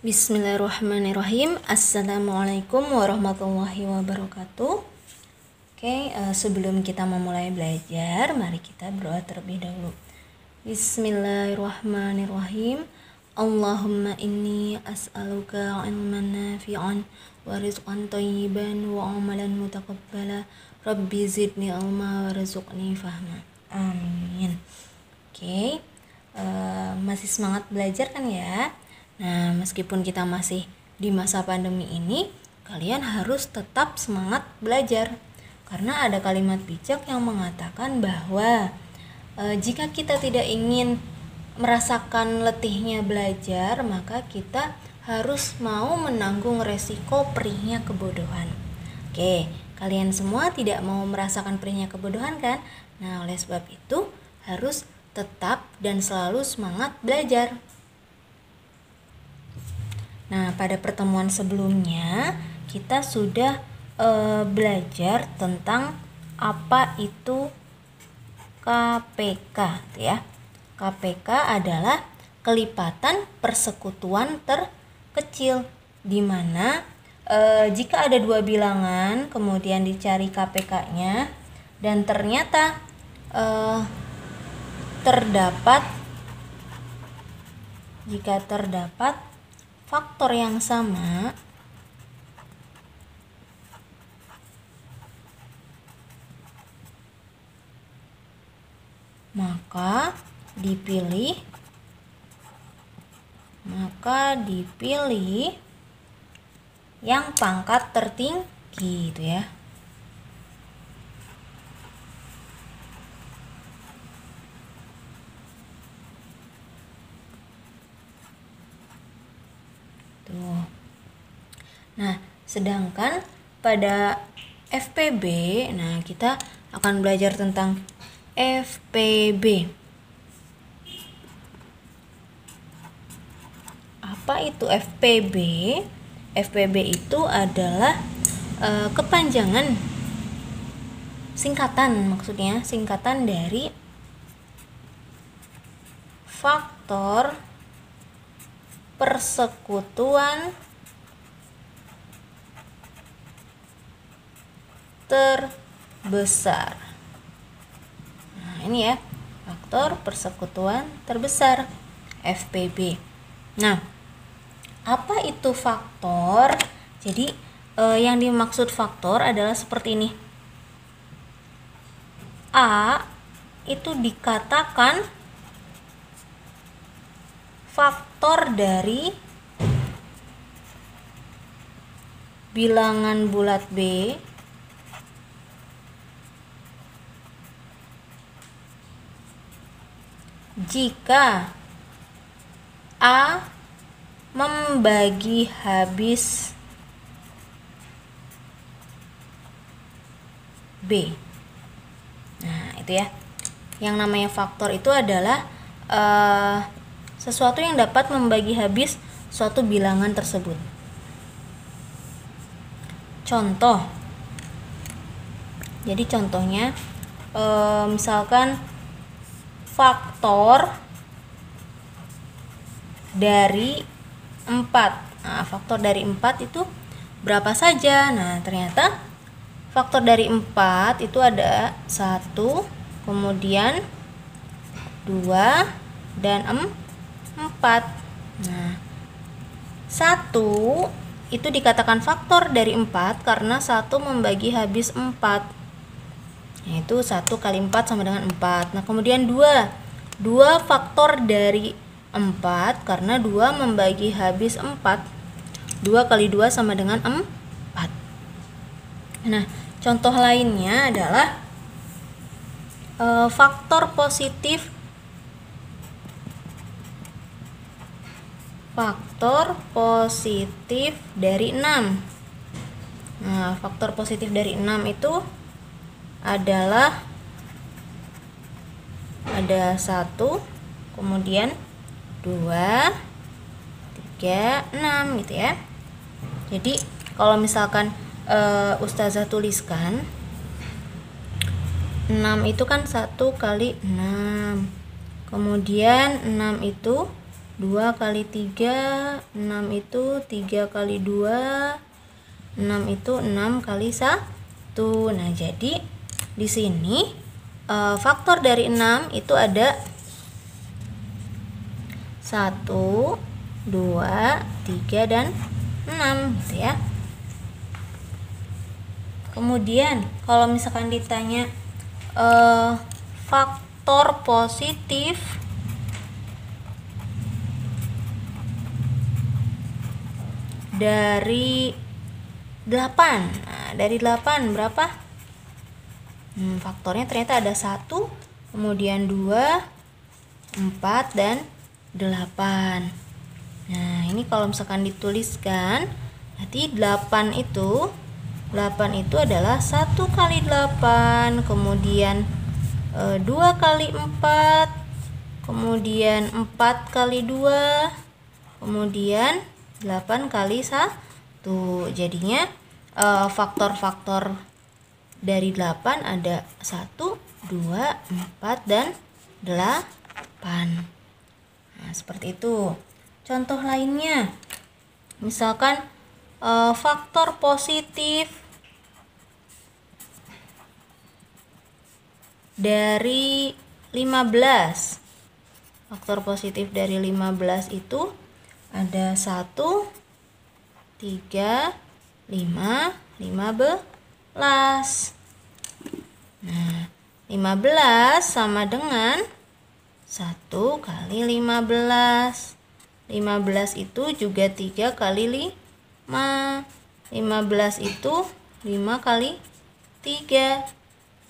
Bismillahirrahmanirrahim Assalamualaikum warahmatullahi wabarakatuh Oke, eh, sebelum kita memulai belajar Mari kita berdoa terlebih dahulu Bismillahirrahmanirrahim Allahumma inni as'aluka ilman nafi'an Wa rizqan tayyiban wa amalan mutakabbala Rabbi zidni ilma wa fahma Amin Oke, eh, masih semangat belajar kan ya? Nah, meskipun kita masih di masa pandemi ini, kalian harus tetap semangat belajar. Karena ada kalimat bijak yang mengatakan bahwa e, jika kita tidak ingin merasakan letihnya belajar, maka kita harus mau menanggung resiko perihnya kebodohan. Oke, kalian semua tidak mau merasakan perihnya kebodohan kan? Nah, oleh sebab itu harus tetap dan selalu semangat belajar. Nah, pada pertemuan sebelumnya kita sudah uh, belajar tentang apa itu KPK, ya. KPK adalah kelipatan persekutuan terkecil di mana e, jika ada dua bilangan kemudian dicari KPK-nya dan ternyata e, terdapat jika terdapat faktor yang sama maka dipilih maka dipilih yang pangkat tertinggi gitu ya gitu. Nah, sedangkan pada FPB, nah kita akan belajar tentang FPB. Apa itu FPB? FPB itu adalah e, kepanjangan singkatan maksudnya, singkatan dari faktor persekutuan terbesar. Nah, ini ya, faktor persekutuan terbesar FPB. Nah, apa itu faktor? Jadi, eh, yang dimaksud faktor adalah seperti ini. A itu dikatakan faktor dari bilangan bulat B jika A membagi habis B. Nah, itu ya. Yang namanya faktor itu adalah uh, sesuatu yang dapat membagi habis suatu bilangan tersebut. Contoh. Jadi contohnya eh, misalkan faktor dari empat. Nah, faktor dari empat itu berapa saja? Nah, ternyata faktor dari empat itu ada satu, kemudian dua dan 4. 4. Nah. 1 itu dikatakan faktor dari 4 karena 1 membagi habis 4. Nah, itu 1 kali 4 sama dengan 4. Nah, kemudian 2. 2 faktor dari 4 karena 2 membagi habis 4. 2 kali 2 sama dengan 4. Nah, contoh lainnya adalah e, faktor positif faktor positif dari 6 nah faktor positif dari 6 itu adalah ada 1, kemudian 2 3 6 gitu ya jadi kalau misalkan e, ustazah tuliskan 6 itu kan 1 kali 6 kemudian 6 itu 2 kali 3 6 itu 3 kali 2 6 itu 6 kali 1 nah jadi di sini e, faktor dari 6 itu ada 1 2 3 dan 6 gitu ya kemudian kalau misalkan ditanya e, faktor positif dari 8 nah, dari 8 berapa hmm, faktornya ternyata ada satu kemudian 2 4 dan 8 nah ini kalau misalkan dituliskan berarti 8 itu 8 itu adalah 1 kali 8 kemudian e, eh, 2 kali 4 kemudian 4 kali 2 kemudian 8 kali 1 jadinya eh, faktor-faktor uh, dari 8 ada 1, 2, 4, dan 8 nah seperti itu contoh lainnya misalkan uh, faktor positif dari 15 faktor positif dari 15 itu ada satu tiga lima lima belas Nah, lima belas sama dengan satu kali lima belas lima belas itu juga tiga kali lima lima belas itu lima kali tiga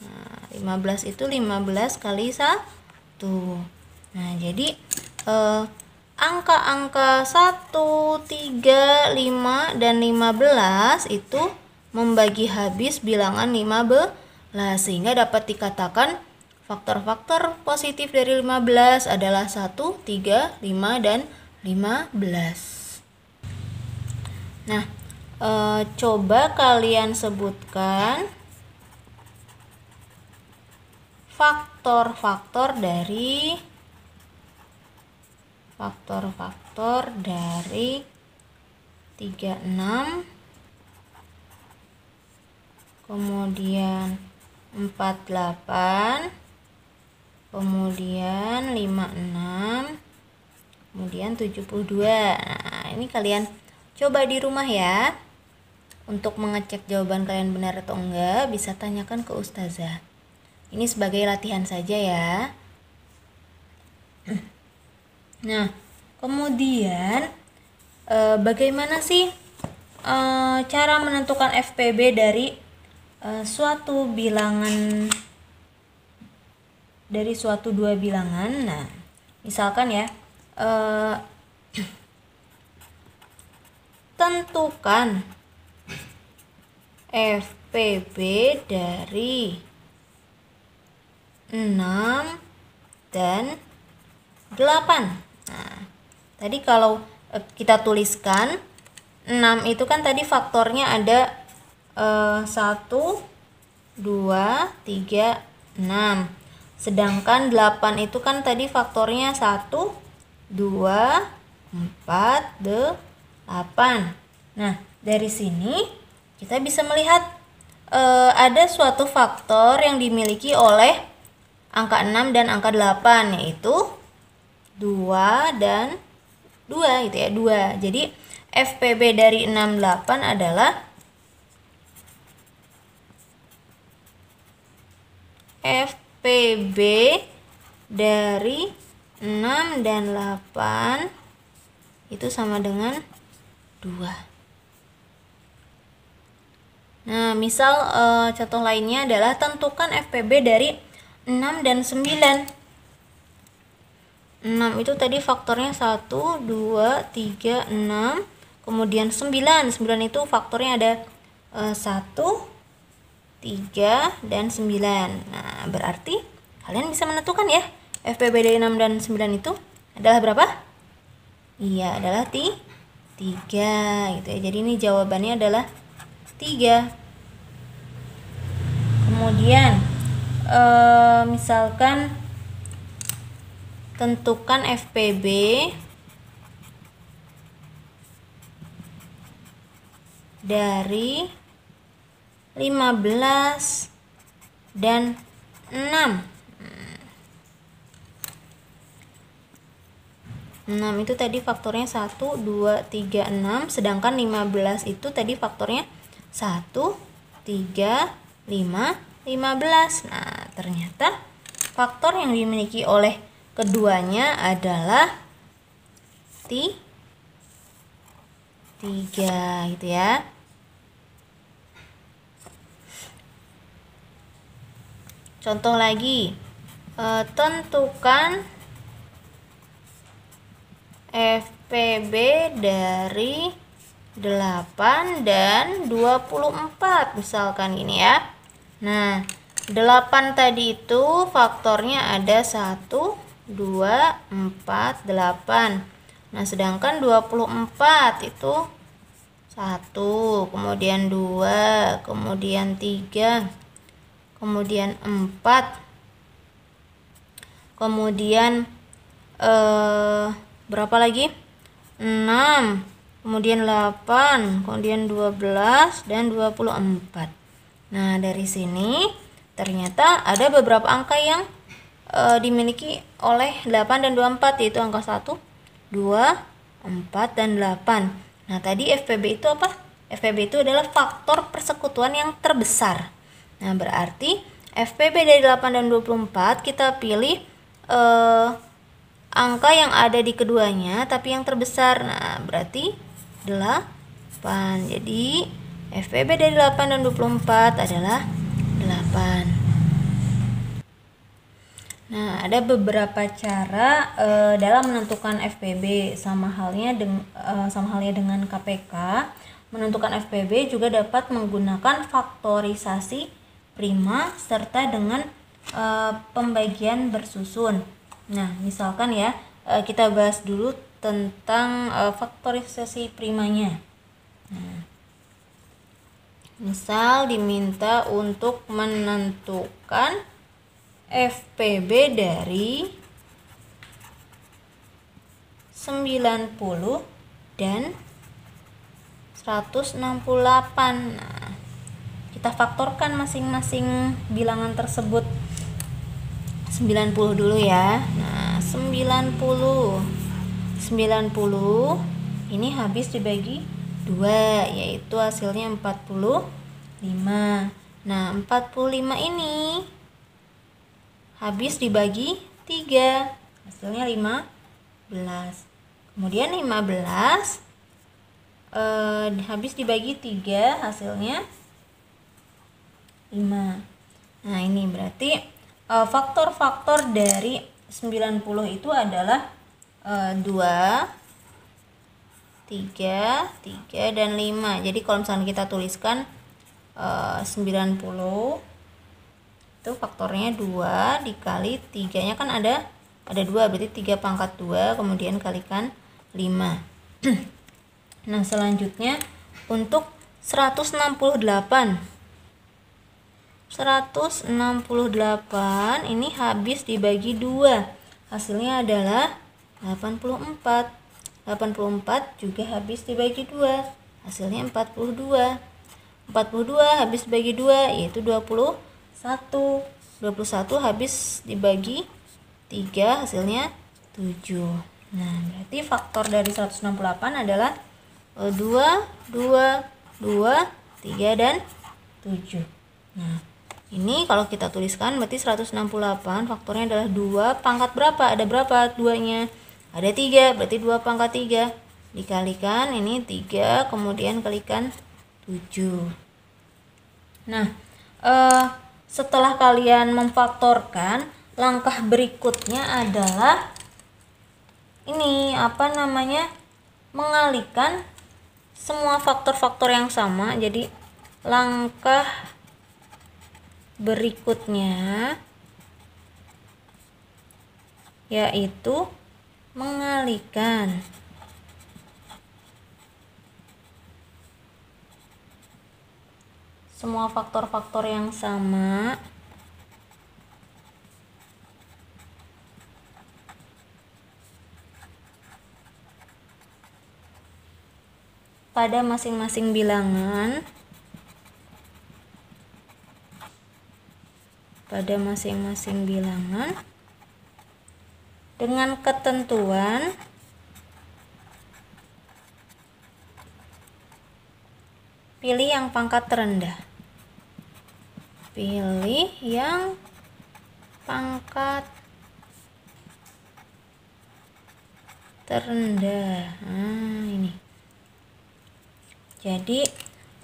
Nah, belas itu lima belas kali satu Nah, jadi eh, angka-angka 1, 3, 5, dan 15 itu membagi habis bilangan 15 sehingga dapat dikatakan faktor-faktor positif dari 15 adalah 1, 3, 5, dan 15 nah e, coba kalian sebutkan faktor-faktor dari faktor-faktor dari 36 kemudian 48 kemudian 56 kemudian 72 nah ini kalian coba di rumah ya untuk mengecek jawaban kalian benar atau enggak bisa tanyakan ke ustazah ini sebagai latihan saja ya Nah, kemudian e, bagaimana sih e, cara menentukan FPB dari e, suatu bilangan dari suatu dua bilangan? Nah, misalkan ya e, tentukan FPB dari 6 dan 8. Nah, tadi kalau eh, kita tuliskan 6 itu kan tadi faktornya ada eh, 1, 2, 3, 6. Sedangkan 8 itu kan tadi faktornya 1, 2, 4, 8. Nah, dari sini kita bisa melihat eh, ada suatu faktor yang dimiliki oleh angka 6 dan angka 8 yaitu 2 dan 2 gitu ya 2 jadi FPB dari 68 adalah FPB dari 6 dan 8 itu sama dengan 2 Nah, misal e, contoh lainnya adalah tentukan FPB dari 6 dan 9. 6 itu tadi faktornya 1, 2, 3, 6 Kemudian 9 9 itu faktornya ada e, 1, 3, dan 9 Nah berarti kalian bisa menentukan ya FPB dari 6 dan 9 itu adalah berapa? Iya adalah 3 gitu ya Jadi ini jawabannya adalah 3 Kemudian e, misalkan tentukan FPB dari 15 dan 6 6 itu tadi faktornya 1, 2, 3, 6 Sedangkan 15 itu tadi faktornya 1, 3, 5, 15 Nah ternyata faktor yang dimiliki oleh keduanya adalah t 3 gitu ya contoh lagi e, tentukan FPB dari 8 dan 24 misalkan ini ya nah 8 tadi itu faktornya ada 1 2, 4, 8 Nah sedangkan 24 itu 1, kemudian 2, kemudian 3, kemudian 4 Kemudian eh, berapa lagi? 6, kemudian 8, kemudian 12, dan 24 Nah dari sini ternyata ada beberapa angka yang e, dimiliki oleh 8 dan 24 yaitu angka 1, 2, 4 dan 8. Nah, tadi FPB itu apa? FPB itu adalah faktor persekutuan yang terbesar. Nah, berarti FPB dari 8 dan 24 kita pilih eh, angka yang ada di keduanya tapi yang terbesar. Nah, berarti 8. Jadi FPB dari 8 dan 24 adalah 8. Nah, ada beberapa cara uh, dalam menentukan FPB eh, sama halnya dengan uh, sama halnya dengan KPK. Menentukan FPB juga dapat menggunakan faktorisasi prima serta dengan uh, pembagian bersusun. Nah, misalkan ya, uh, kita bahas dulu tentang uh, faktorisasi primanya. Nah, misal diminta untuk menentukan FPB dari 90 dan 168 nah, kita faktorkan masing-masing bilangan tersebut 90 dulu ya nah 90 90 ini habis dibagi 2 yaitu hasilnya 45 nah 45 ini habis dibagi 3 hasilnya 15 kemudian 15 eh, habis dibagi 3 hasilnya 5 nah ini berarti eh, faktor-faktor eh, dari 90 itu adalah eh, 2 3, 3, dan 5 jadi kalau misalnya kita tuliskan eh, 90 90 itu faktornya 2 dikali 3 nya kan ada ada 2 berarti 3 pangkat 2 kemudian kalikan 5 nah selanjutnya untuk 168 168 ini habis dibagi 2 hasilnya adalah 84 84 juga habis dibagi 2 hasilnya 42 42 habis bagi 2 yaitu 20 1 21 habis dibagi 3 hasilnya 7 nah berarti faktor dari 168 adalah 2 2 2 3 dan 7 nah ini kalau kita tuliskan berarti 168 faktornya adalah 2 pangkat berapa ada berapa duanya ada 3 berarti 2 pangkat 3 dikalikan ini 3 kemudian kalikan 7 nah eh uh, setelah kalian memfaktorkan, langkah berikutnya adalah ini apa namanya? mengalihkan semua faktor-faktor yang sama. Jadi langkah berikutnya yaitu mengalihkan semua faktor-faktor yang sama pada masing-masing bilangan pada masing-masing bilangan dengan ketentuan pilih yang pangkat terendah pilih yang pangkat terendah nah ini jadi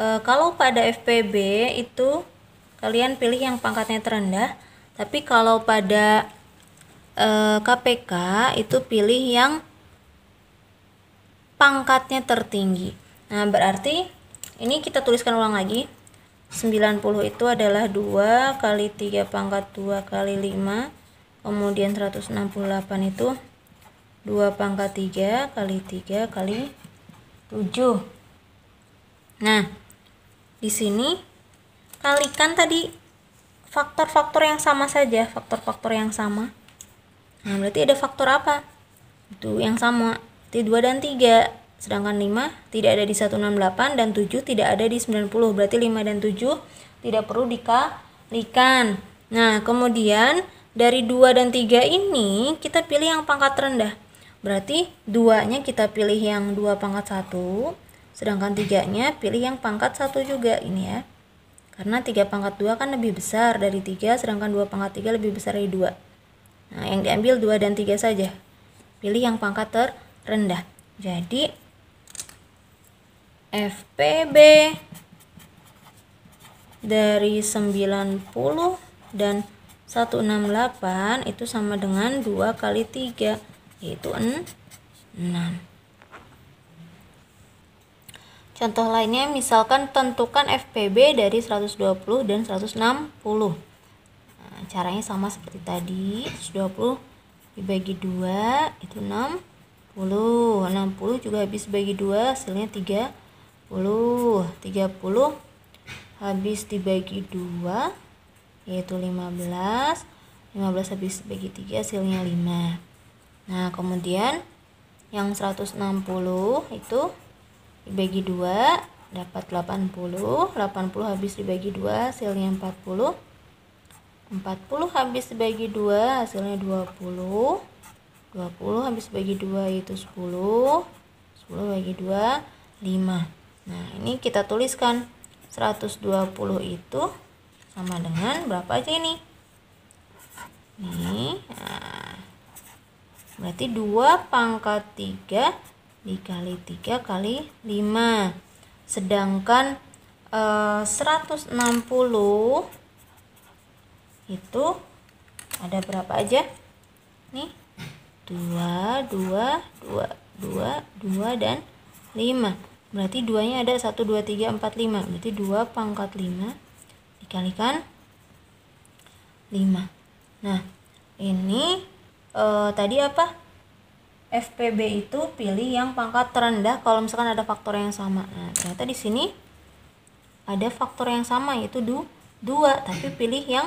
e, kalau pada FPB itu kalian pilih yang pangkatnya terendah tapi kalau pada e, eh, KPK itu pilih yang pangkatnya tertinggi nah berarti ini kita tuliskan ulang lagi 90 itu adalah 2 kali 3 pangkat 2 kali 5 kemudian 168 itu 2 pangkat 3 kali 3 kali 7 nah di sini kalikan tadi faktor-faktor yang sama saja faktor-faktor yang sama nah berarti ada faktor apa itu yang sama berarti 2 dan 3 Sedangkan 5 tidak ada di 168 dan 7 tidak ada di 90. Berarti 5 dan 7 tidak perlu dikalikan. Nah, kemudian dari 2 dan 3 ini kita pilih yang pangkat rendah. Berarti 2-nya kita pilih yang 2 pangkat 1, sedangkan 3-nya pilih yang pangkat 1 juga ini ya. Karena 3 pangkat 2 kan lebih besar dari 3, sedangkan 2 pangkat 3 lebih besar dari 2. Nah, yang diambil 2 dan 3 saja. Pilih yang pangkat terendah. Jadi, FPB dari 90 dan 168 itu sama dengan 2 kali 3 yaitu 6 Contoh lainnya misalkan tentukan FPB dari 120 dan 160 nah, Caranya sama seperti tadi 120 dibagi 2 itu 60 60 juga habis bagi 2 hasilnya 3 10 30 habis dibagi 2 yaitu 15 15 habis dibagi 3 hasilnya 5 nah kemudian yang 160 itu dibagi 2 dapat 80 80 habis dibagi 2 hasilnya 40 40 habis dibagi 2 hasilnya 20 20 habis dibagi 2 itu 10 10 bagi 2 5 Nah, ini kita tuliskan 120 itu sama dengan berapa aja ini? Ini. Nah, berarti 2 pangkat 3 dikali 3 kali 5. Sedangkan eh, 160 itu ada berapa aja? Nih. 2, 2, 2, 2, 2 dan 5 berarti duanya ada 1, 2, 3, 4, 5 berarti 2 pangkat 5 dikalikan 5 nah ini e, tadi apa FPB itu pilih yang pangkat terendah kalau misalkan ada faktor yang sama nah ternyata di sini ada faktor yang sama yaitu 2 tapi pilih yang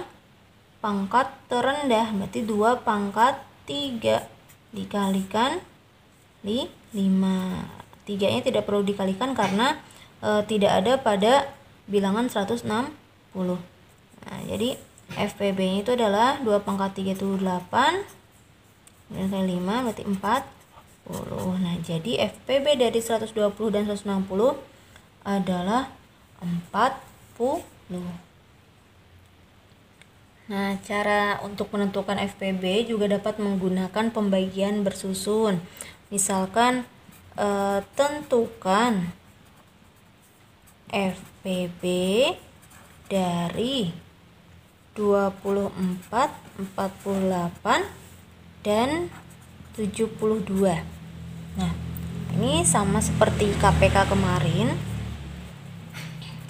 pangkat terendah berarti 2 pangkat 3 dikalikan di 5 nya tidak perlu dikalikan karena e, tidak ada pada bilangan 160. Nah, jadi FPB-nya itu adalah 2 pangkat 38 8 kali 5 berarti 40. Nah, jadi FPB dari 120 dan 160 adalah 40. Nah, cara untuk menentukan FPB juga dapat menggunakan pembagian bersusun. Misalkan e, tentukan FPB dari 24, 48 dan 72. Nah, ini sama seperti KPK kemarin.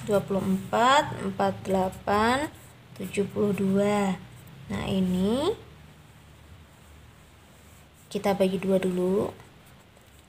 24, 48, 72. Nah, ini kita bagi dua dulu.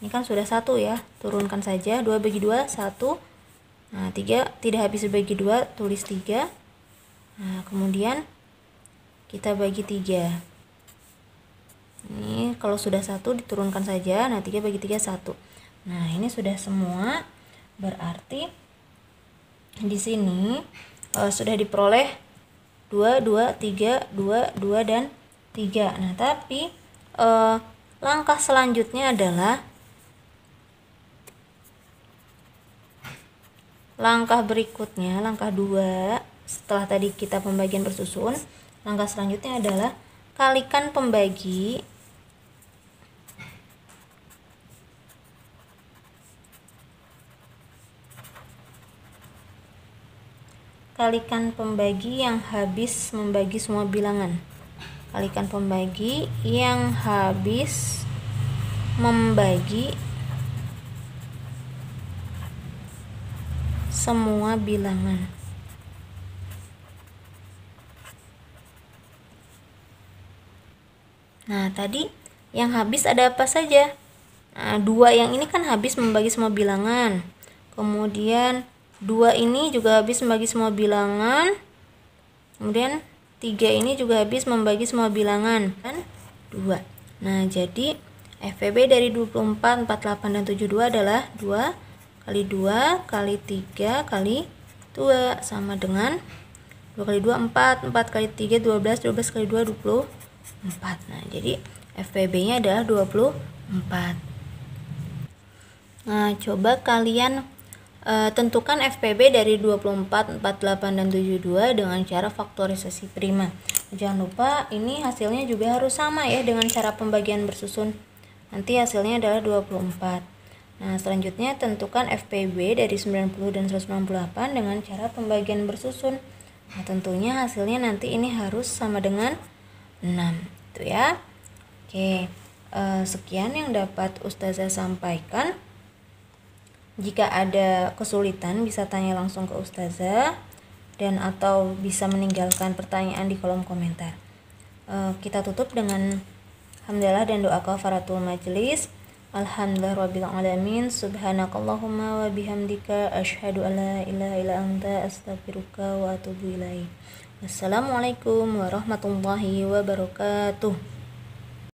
ini kan sudah satu ya turunkan saja dua bagi dua satu, nah tiga tidak habis bagi dua tulis tiga, nah kemudian kita bagi tiga. ini kalau sudah satu diturunkan saja nah tiga bagi tiga satu. nah ini sudah semua berarti di sini uh, sudah diperoleh 2, 2, 3, 2, 2, dan 3 nah tapi uh, langkah selanjutnya adalah langkah berikutnya langkah dua setelah tadi kita pembagian bersusun langkah selanjutnya adalah kalikan pembagi kalikan pembagi yang habis membagi semua bilangan kalikan pembagi yang habis membagi semua bilangan. Nah, tadi yang habis ada apa saja? Nah, dua yang ini kan habis membagi semua bilangan. Kemudian dua ini juga habis membagi semua bilangan. Kemudian tiga ini juga habis membagi semua bilangan kan dua. Nah, jadi FVB dari 24, 48 dan 72 adalah 2 kali 2 kali 3 kali 2 sama dengan 2 kali 2 4, 4 kali 3 12, 12 kali 2 24. Nah, jadi FPB-nya adalah 24. Nah, coba kalian e, tentukan FPB dari 24, 48 dan 72 dengan cara faktorisasi prima. Jangan lupa ini hasilnya juga harus sama ya dengan cara pembagian bersusun. Nanti hasilnya adalah 24. Nah, selanjutnya tentukan FPB dari 90 dan 168 dengan cara pembagian bersusun. Nah, tentunya hasilnya nanti ini harus sama dengan 6. Itu ya. Oke. Eh, sekian yang dapat ustazah sampaikan. Jika ada kesulitan bisa tanya langsung ke ustazah dan atau bisa meninggalkan pertanyaan di kolom komentar. Eh, kita tutup dengan alhamdulillah dan doa kafaratul majelis. Alhamdulillah Alamin Subhanakallahumma wa bihamdika Ashadu ala la ilaha ila anta Astaghfiruka wa atubu ilaih Assalamualaikum warahmatullahi wabarakatuh